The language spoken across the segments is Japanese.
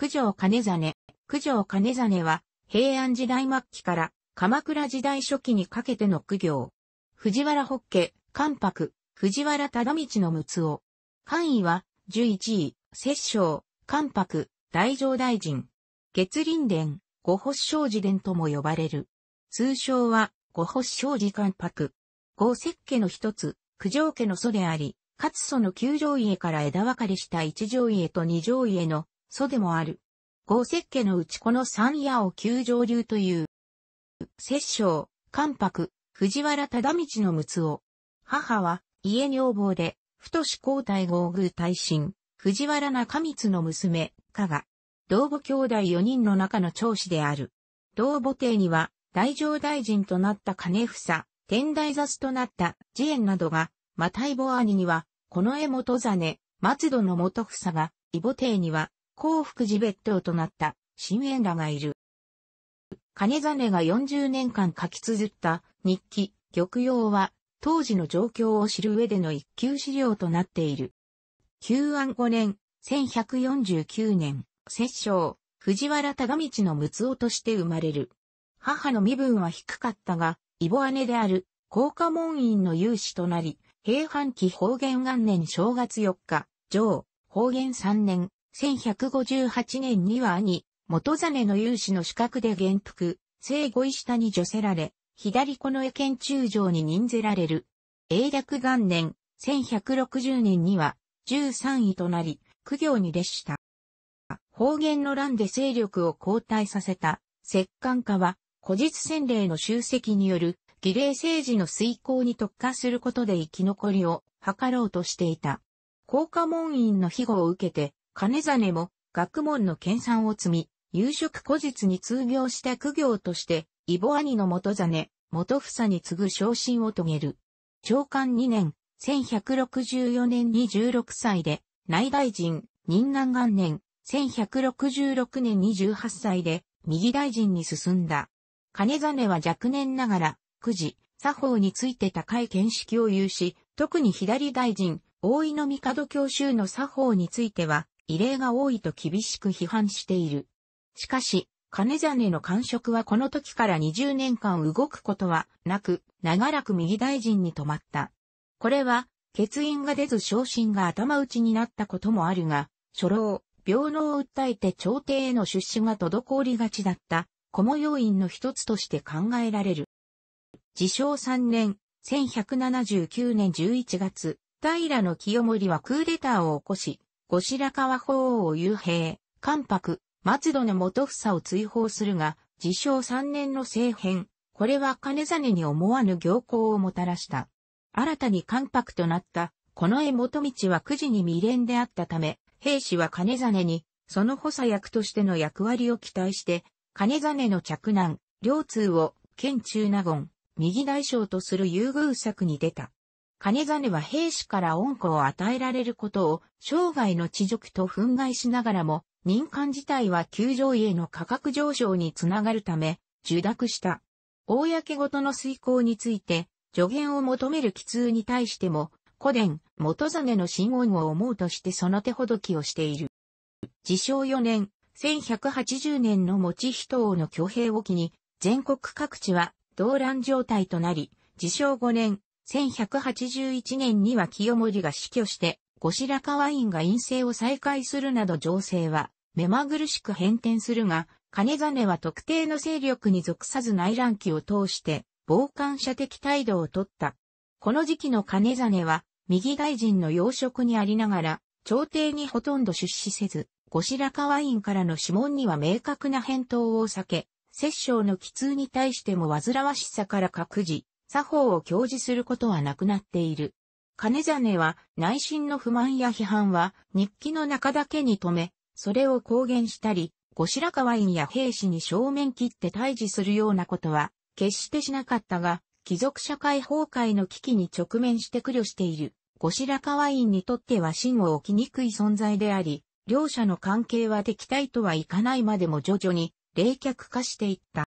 九条金真、九条金真は、平安時代末期から鎌倉時代初期にかけての苦行。藤原北家、関白、藤原忠道の六尾。範囲は、十一位、摂政、関白、大乗大臣。月林殿、五保障寺殿とも呼ばれる。通称は、五保障寺関白。五石家の一つ、九条家の祖であり、かつその九条家から枝分かれした一条家と二条家の祖でもある。豪雪家のうちこの三夜を九上流という。摂政、関白、藤原忠道の睦を。母は、家女房で、太子皇太后宮大臣、藤原中光の娘、加賀。同母兄弟四人の中の長子である。同母帝には、大乗大臣となった金房、天台雑となった慈円などが、またいぼ兄には、この江元根、松戸の元房が、異母帝には、幸福寺別当となった新縁らがいる。金真が40年間書き綴った日記、玉葉は当時の状況を知る上での一級資料となっている。旧安5年、1149年、摂政、藤原忠道の六男として生まれる。母の身分は低かったが、異母姉である、高家門院の有志となり、平藩期方言元年正月4日、上、方言3年、1158年には兄、元真の勇士の資格で元服、生後下に除せられ、左子の絵県中将に任ぜられる。英略元年、1160年には、13位となり、苦行に列した。方言の乱で勢力を後退させた、摂関家は、古実戦礼の集積による、儀礼政治の遂行に特化することで生き残りを図ろうとしていた。高家門院の庇護を受けて、金真も学問の研鑽を積み、夕食古日に通業した苦行として、イボ兄の元真、元房に次ぐ昇進を遂げる。長官2年、1164年に16歳で、内大臣、任南元年、1166年に18歳で、右大臣に進んだ。金真は若年ながら、くじ、作法について高い見識を有し、特に左大臣、大井の帝教習の作法については、異例が多いと厳しく批判している。しかし、金真の感触はこの時から20年間動くことはなく、長らく右大臣に止まった。これは、欠員が出ず昇進が頭打ちになったこともあるが、初老、病能を訴えて朝廷への出資が滞りがちだった、小模要因の一つとして考えられる。自称3年、1179年11月、平清盛はクーデターを起こし、後白河法皇幽閉、関白、松戸の元房を追放するが、自称3年の政変、これは金真に思わぬ行幸をもたらした。新たに関白となった、この江元道はく時に未練であったため、兵士は金真に、その補佐役としての役割を期待して、金真の着難、両通を、県中納言、右大将とする優遇策に出た。金真は兵士から恩子を与えられることを生涯の地辱と憤慨しながらも、民間自体は球場への価格上昇につながるため、受諾した。公ごとの遂行について、助言を求める奇痛に対しても、古伝、元真の信恩を思うとしてその手ほどきをしている。自称4年、1180年の持人王の挙兵を機に、全国各地は動乱状態となり、自称5年、1181年には清盛が死去して、後白河院が院政を再開するなど情勢は、目まぐるしく変転するが、金真は特定の勢力に属さず内乱期を通して、傍観者的態度をとった。この時期の金真は、右大臣の要職にありながら、朝廷にほとんど出資せず、後白河院からの諮問には明確な返答を避け、摂政の気痛に対しても煩わしさから各自、作法を教示することはなくなっている。金真は内心の不満や批判は日記の中だけに留め、それを公言したり、後白河院や兵士に正面切って対峙するようなことは決してしなかったが、貴族社会崩壊の危機に直面して苦慮している。後白河院にとっては真を置きにくい存在であり、両者の関係は敵対とはいかないまでも徐々に冷却化していった。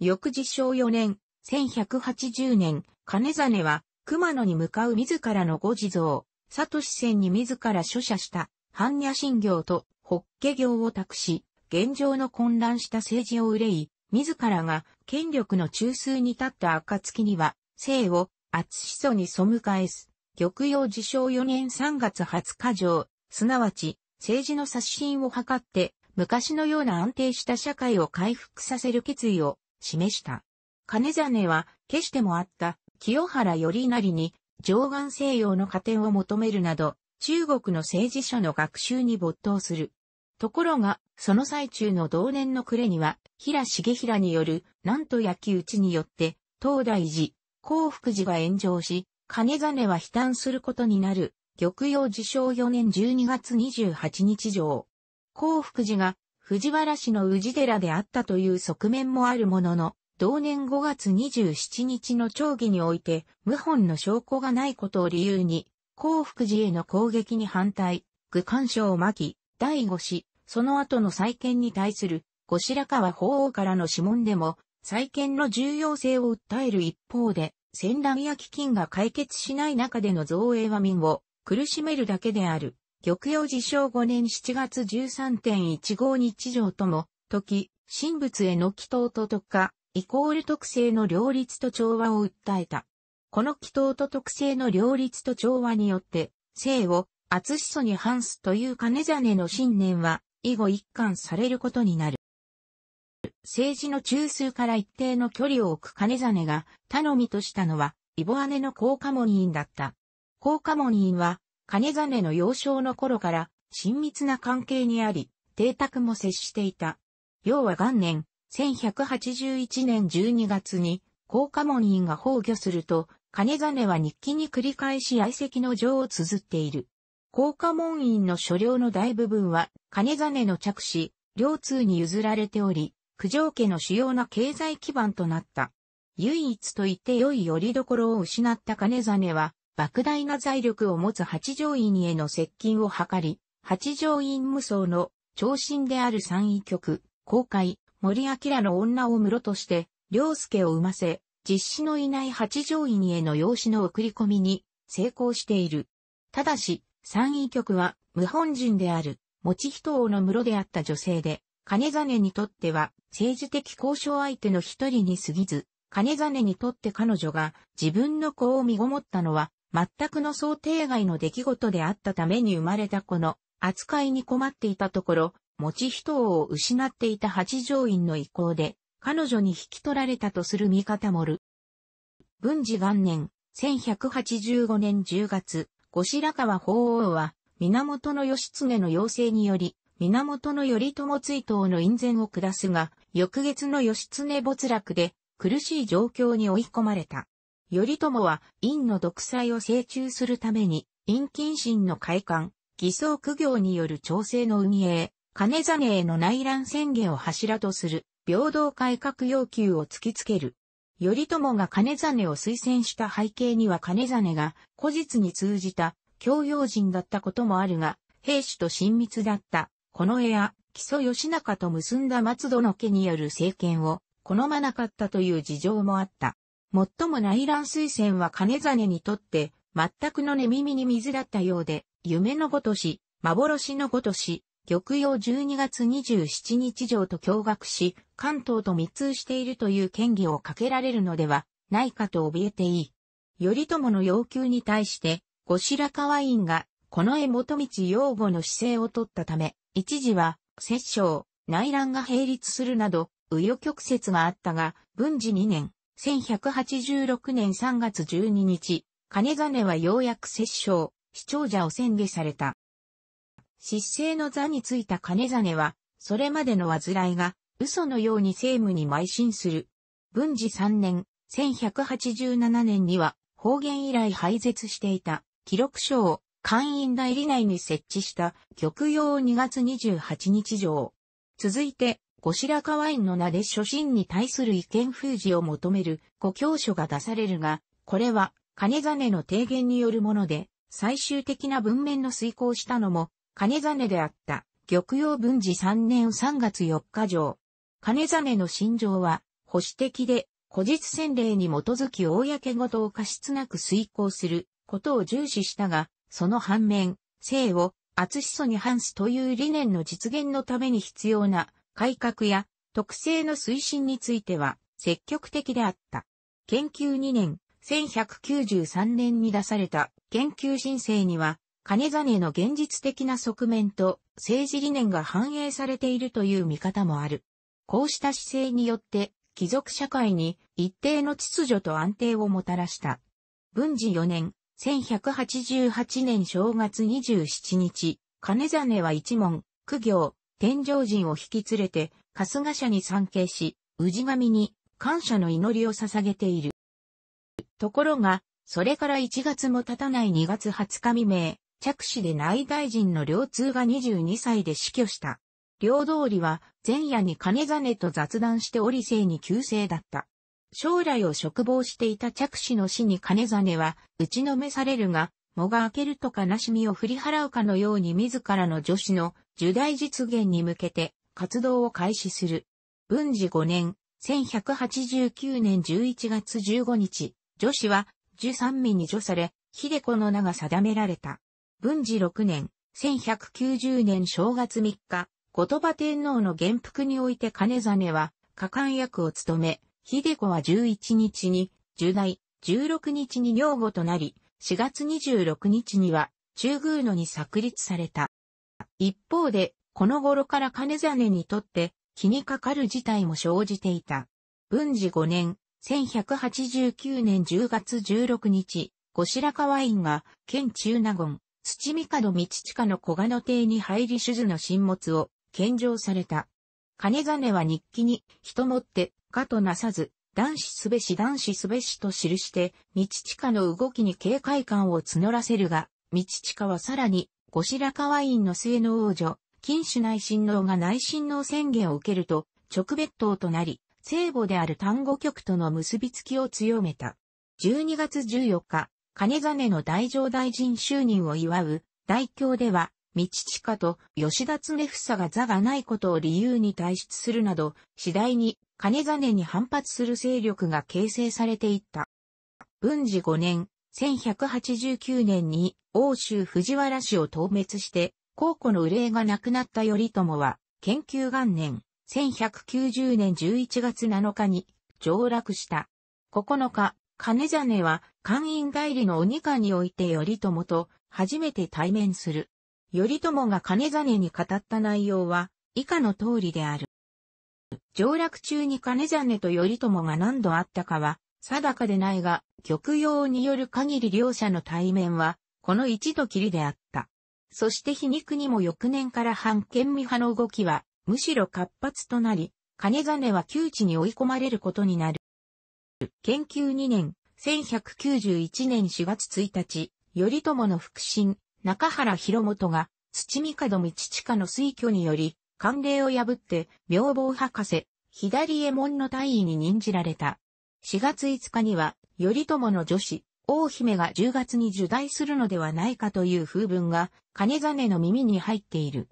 翌日小4年、1180年、金真は熊野に向かう自らのご地蔵、佐都市戦に自ら書写した般若心経と法華経を託し、現状の混乱した政治を憂い、自らが権力の中枢に立った暁には、生を厚子祖に背返す、玉葉自称4年3月20日上、すなわち政治の刷新を図って、昔のような安定した社会を回復させる決意を示した。金真は、決してもあった、清原頼成に、上岸西洋の加点を求めるなど、中国の政治書の学習に没頭する。ところが、その最中の同年の暮れには、平重平による、なんと焼き討ちによって、東大寺、幸福寺が炎上し、金真は悲嘆することになる、玉葉受賞4年12月28日上。幸福寺が、藤原氏の宇治寺であったという側面もあるものの、同年5月27日の町議において、謀反の証拠がないことを理由に、幸福寺への攻撃に反対、具干渉を巻き、第五子、その後の再建に対する、後白河法皇からの諮問でも、再建の重要性を訴える一方で、戦乱や飢饉が解決しない中での造営は民を苦しめるだけである。玉葉自称5年7月13.15日上とも、時、神仏への祈祷と特化、イコール特性の両立と調和を訴えた。この祈祷と特性の両立と調和によって、性を、厚子に反すという金真の信念は、以後一貫されることになる。政治の中枢から一定の距離を置く金真が頼みとしたのは、イボ姉の高カモニーンだった。高カモニーンは、金真の幼少の頃から、親密な関係にあり、邸宅も接していた。要は元年、1181年12月に、甲賀門院が崩御すると、金真は日記に繰り返し愛席の情を綴っている。甲賀門院の所領の大部分は、金真の着手、両通に譲られており、九条家の主要な経済基盤となった。唯一と言って良い拠り所を失った金真は、莫大な財力を持つ八条院への接近を図り、八条院無双の長身である三位局、公開、森明の女を室として、良介を産ませ、実子のいない八条院への養子の送り込みに成功している。ただし、三位局は無本人である、持人王の室であった女性で、金真にとっては政治的交渉相手の一人に過ぎず、金真にとって彼女が自分の子を身ごもったのは全くの想定外の出来事であったために生まれた子の扱いに困っていたところ、持ち人を失っていた八条院の意向で、彼女に引き取られたとする見方もる。文治元年、1185年10月、後白河法皇は、源義経の要請により、源頼朝追悼の院前を下すが、翌月の義経没落で、苦しい状況に追い込まれた。頼朝は、院の独裁を成求するために、院近親の開館、偽装苦行による調整の運営、金真への内乱宣言を柱とする平等改革要求を突きつける。頼朝が金真を推薦した背景には金真が古実に通じた教養人だったこともあるが、兵士と親密だった、この絵や木曽義仲と結んだ松戸の家による政権を好まなかったという事情もあった。最も内乱推薦は金真にとって全くの寝耳に水だったようで、夢のごとし、幻のごとし、玉葉12月27日上と驚愕し、関東と密通しているという権議をかけられるのではないかと怯えていい。頼朝の要求に対して、後白河院が、この江元道擁護の姿勢を取ったため、一時は、摂政、内乱が並立するなど、紆余曲折があったが、文治2年、1186年3月12日、金金はようやく摂政、視聴者を宣言された。失勢の座についた金実は、それまでの煩いが、嘘のように政務に邁進する。文治3年、1187年には、方言以来廃絶していた、記録書を、官員代理内に設置した、極用2月28日上。続いて、後白河院の名で初心に対する意見封じを求める、ご教書が出されるが、これは、金実の提言によるもので、最終的な文面の遂行したのも、金真であった、玉葉文治3年3月4日上。金真の心情は、保守的で、古実戦令に基づき公事を過失なく遂行することを重視したが、その反面、性を厚しそに反すという理念の実現のために必要な改革や特性の推進については積極的であった。研究2年、1193年に出された研究申請には、金真の現実的な側面と政治理念が反映されているという見方もある。こうした姿勢によって、貴族社会に一定の秩序と安定をもたらした。文治4年、1188年正月27日、金真は一門、苦行、天上人を引き連れて、春日社に参詣し、氏神に感謝の祈りを捧げている。ところが、それから1月も経たない2月20日未明、着手で内大臣の両通が22歳で死去した。両通りは前夜に金真と雑談しており生に急性だった。将来を嘱望していた着手の死に金真は打ちのめされるが、藻が明けると悲しみを振り払うかのように自らの女子の受大実現に向けて活動を開始する。文治5年、1189年11月15日、女子は13身に除され、秀子の名が定められた。文治六年、1190年正月3日、後鳥羽天皇の元服において金真は、加官役を務め、秀子は11日に、十大、16日に女房となり、4月26日には、中宮野に作立された。一方で、この頃から金真にとって、気にかかる事態も生じていた。文治五年、1189年10月16日、後白河院が、県中納言、土御門道近の小賀の邸に入り手術の神物を献上された。金真は日記に、人もって、かとなさず、男子すべし男子すべしと記して、道近の動きに警戒感を募らせるが、道近はさらに、後白河院の末の王女、金主内親王が内親王宣言を受けると、直別当となり、聖母である単語局との結びつきを強めた。12月14日、金真の大乗大臣就任を祝う、大教では、道近と吉田常房が座がないことを理由に退出するなど、次第に金真に反発する勢力が形成されていった。文治5年、1189年に欧州藤原氏を討滅して、高庫の憂いがなくなった頼朝は、研究元年、1190年11月7日に上落した。9日、金真は官員代理の鬼官において頼朝と初めて対面する。頼朝が金真に語った内容は以下の通りである。上洛中に金真と頼朝が何度会ったかは定かでないが、極用による限り両者の対面は、この一度きりであった。そして皮肉にも翌年から反権。未派の動きは、むしろ活発となり、金真は窮地に追い込まれることになる。研究2年、1191年4月1日、頼朝の腹心、中原博元が、土門道親の推挙により、慣例を破って、妙望博士、左衛門の大尉に任じられた。4月5日には、頼朝の女子、王姫が10月に受胎するのではないかという風文が、金真の耳に入っている。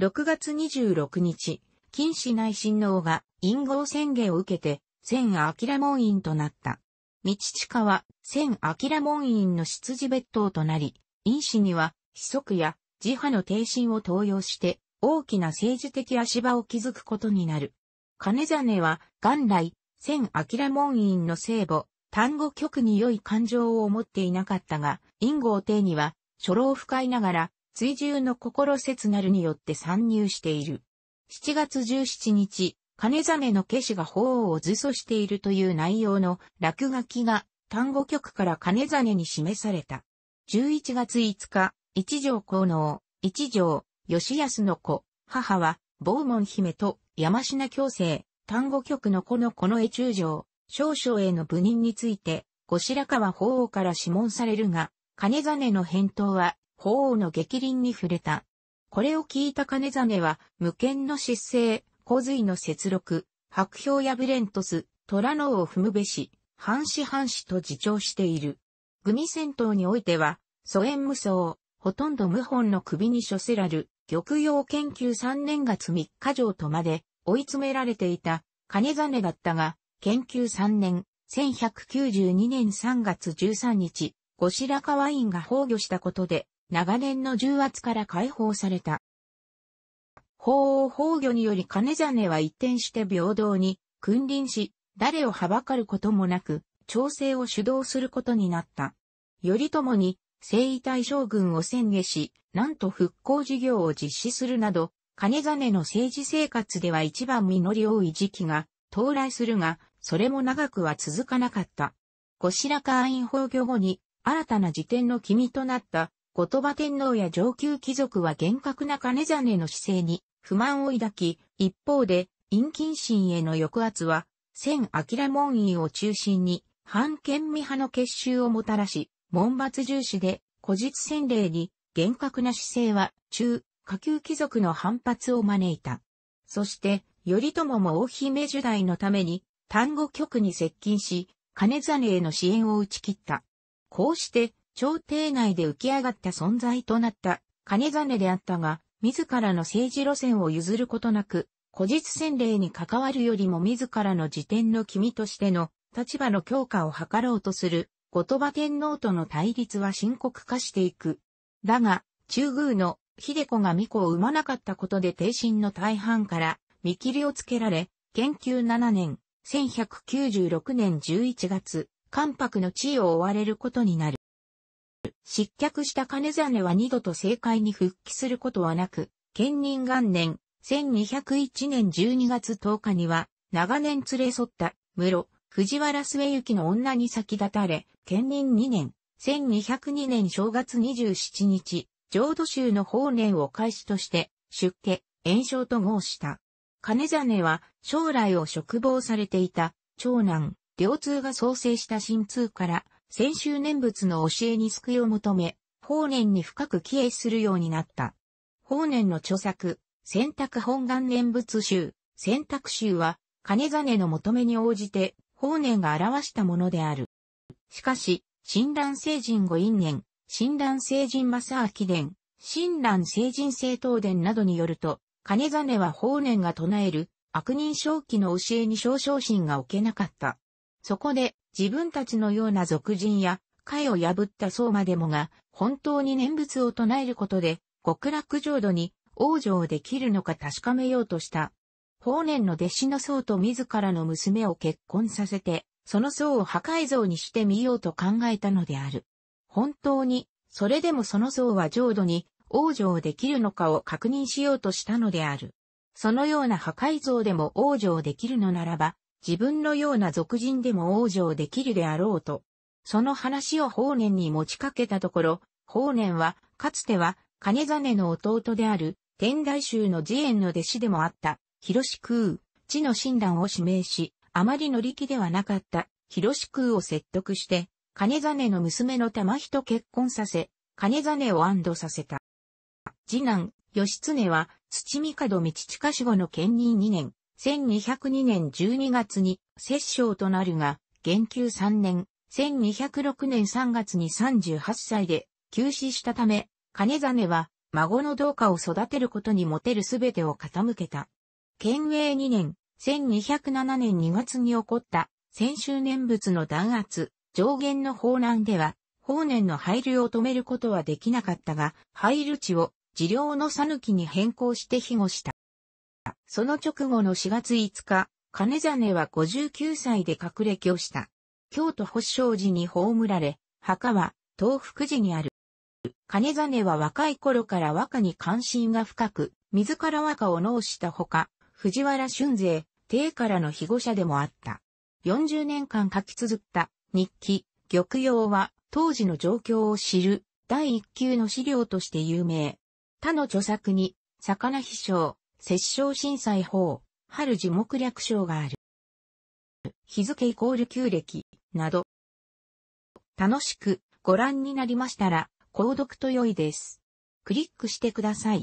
6月26日、金市内親王が、陰謀宣言を受けて、千明門院となった。道近は、千明門院の執事別当となり、院士には、秘則や、自派の定心を登用して、大きな政治的足場を築くことになる。金真は、元来、千明門院の聖母、単語局に良い感情を持っていなかったが、因号帝には、初老不快ながら、追従の心切なるによって参入している。7月17日、金真の家師が法王を図書しているという内容の落書きが単語局から金真に示された。11月5日、一条公能、一条、吉安の子、母は、坊門姫と山品京成、単語局の子のこの絵中将、少々への部任について、後白河法王から諮問されるが、金真の返答は、法王の激鱗に触れた。これを聞いた金ネは、無権の失政、洪水の接録、白氷やブレントス、虎ノを踏むべし、半死半死と自重している。グミ戦闘においては、疎遠無双、ほとんど無本の首に処せらる、玉葉研究3年月3日上とまで追い詰められていた金真だったが、研究3年、1192年3月13日、後白河院が崩御したことで、長年の重圧から解放された。法王法御により金真は一転して平等に君臨し、誰をはばかることもなく、調整を主導することになった。頼朝に、征夷大将軍を宣言し、なんと復興事業を実施するなど、金真の政治生活では一番実り多い時期が到来するが、それも長くは続かなかった。後白河院崩御後に、新たな時点の君となった、後鳥羽天皇や上級貴族は厳格な金真の姿勢に不満を抱き、一方で、陰近心への抑圧は、千明門院を中心に、反権民派の結集をもたらし、門閥重視で、古実洗礼に、厳格な姿勢は、中、下級貴族の反発を招いた。そして、頼朝も大姫時代のために、単語局に接近し、金真への支援を打ち切った。こうして、朝廷内で浮き上がった存在となった金真であったが、自らの政治路線を譲ることなく、古実戦令に関わるよりも自らの辞典の君としての立場の強化を図ろうとする、後鳥羽天皇との対立は深刻化していく。だが、中宮の秀子が巫女を産まなかったことで帝神の大半から見切りをつけられ、研究7年、1196年11月、関白の地位を追われることになる。失脚した金真は二度と政界に復帰することはなく、兼任元年、1201年12月10日には、長年連れ添った、室、藤原末行の女に先立たれ、兼任2年、1202年正月27日、浄土宗の法年を開始として、出家、炎症と号した。金真は、将来を嘱望されていた、長男、両通が創生した新通から、先週念仏の教えに救いを求め、法然に深く帰依するようになった。法然の著作、選択本願念仏集、選択集は、金金の求めに応じて、法然が表したものである。しかし、親鸞聖人御因年、親鸞聖人正明伝、親鸞聖人聖東伝などによると、金金は法然が唱える悪人正気の教えに少々心が置けなかった。そこで自分たちのような俗人や、会を破った僧までもが、本当に念仏を唱えることで、極楽浄土に往生できるのか確かめようとした。法然の弟子の僧と自らの娘を結婚させて、その僧を破壊像にしてみようと考えたのである。本当に、それでもその僧は浄土に往生できるのかを確認しようとしたのである。そのような破壊像でも往生できるのならば、自分のような俗人でも往生できるであろうと。その話を法然に持ちかけたところ、法然は、かつては、金真の弟である、天台宗の慈円の弟子でもあった、広志空、地の診断を指名し、あまり乗り気ではなかった、広志空を説得して、金真の娘の玉日と結婚させ、金真を安堵させた。次男、義経は、土門道近守護の兼任2年、1202年12月に摂政となるが、元久3年、1206年3月に38歳で急死したため、金真は孫の同化を育てることに持てるすべてを傾けた。県営2年、1207年2月に起こった先週念仏の弾圧、上限の法難では、法年の配慮を止めることはできなかったが、配慮地を治療の讃岐に変更して庇護した。その直後の4月5日、金真は59歳で隠れ居した。京都保証寺に葬られ、墓は東福寺にある。金真は若い頃から和歌に関心が深く、自ら和歌を農したほか、藤原俊勢、帝からの被護者でもあった。40年間書き綴った日記、玉葉は当時の状況を知る第一級の資料として有名。他の著作に、魚飛翔、摂政震災法、春樹目略称がある。日付イコール旧暦、など。楽しくご覧になりましたら、購読と良いです。クリックしてください。